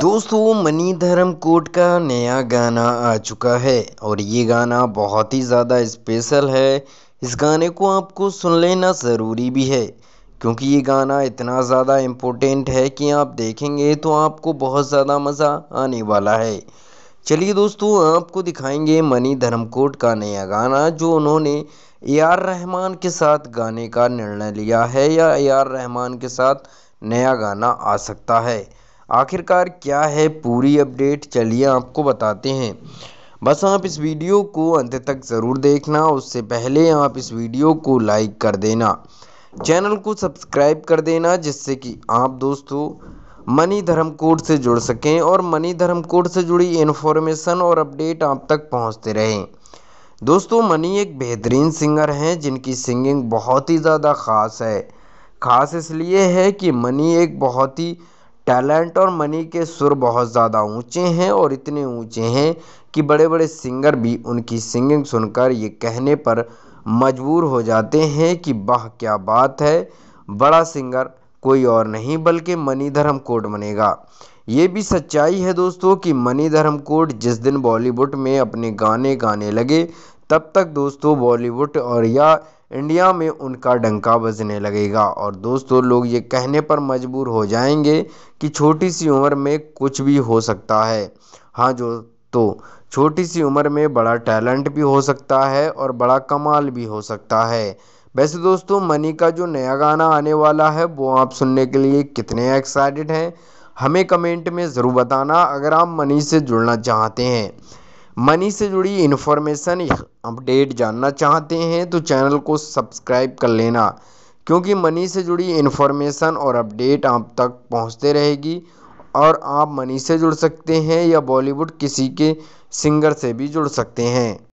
दोस्तों मनी धर्म कोट का नया गाना आ चुका है और ये गाना बहुत ही ज़्यादा स्पेशल है इस गाने को आपको सुन लेना ज़रूरी भी है क्योंकि ये गाना इतना ज़्यादा इम्पोर्टेंट है कि आप देखेंगे तो आपको बहुत ज़्यादा मज़ा आने वाला है चलिए दोस्तों आपको दिखाएंगे मनी धर्मकोट का नया गाना जो उन्होंने ए आर रहमान के साथ गाने का निर्णय लिया है या ए आर रहमान के साथ नया गाना आ सकता है आखिरकार क्या है पूरी अपडेट चलिए आपको बताते हैं बस आप इस वीडियो को अंत तक ज़रूर देखना उससे पहले आप इस वीडियो को लाइक कर देना चैनल को सब्सक्राइब कर देना जिससे कि आप दोस्तों मनी धर्म कोड से जुड़ सकें और मनी धर्म कोड से जुड़ी इन्फॉर्मेशन और अपडेट आप तक पहुंचते रहें दोस्तों मनी एक बेहतरीन सिंगर हैं जिनकी सिंगिंग बहुत ही ज़्यादा ख़ास है ख़ास इसलिए है कि मनी एक बहुत ही टैलेंट और मनी के सुर बहुत ज़्यादा ऊंचे हैं और इतने ऊंचे हैं कि बड़े बड़े सिंगर भी उनकी सिंगिंग सुनकर ये कहने पर मजबूर हो जाते हैं कि वाह क्या बात है बड़ा सिंगर कोई और नहीं बल्कि मनी धर्म कोड बनेगा ये भी सच्चाई है दोस्तों कि मनी धर्म कोड जिस दिन बॉलीवुड में अपने गाने गाने लगे तब तक दोस्तों बॉलीवुड और या इंडिया में उनका डंका बजने लगेगा और दोस्तों लोग ये कहने पर मजबूर हो जाएंगे कि छोटी सी उम्र में कुछ भी हो सकता है हाँ जो तो छोटी सी उम्र में बड़ा टैलेंट भी हो सकता है और बड़ा कमाल भी हो सकता है वैसे दोस्तों मनी का जो नया गाना आने वाला है वो आप सुनने के लिए कितने एक्साइटेड हैं हमें कमेंट में ज़रूर बताना अगर आप मनी से जुड़ना चाहते हैं मनी से जुड़ी इन्फॉर्मेशन अपडेट जानना चाहते हैं तो चैनल को सब्सक्राइब कर लेना क्योंकि मनी से जुड़ी इन्फॉर्मेशन और अपडेट आप तक पहुंचते रहेगी और आप मनी से जुड़ सकते हैं या बॉलीवुड किसी के सिंगर से भी जुड़ सकते हैं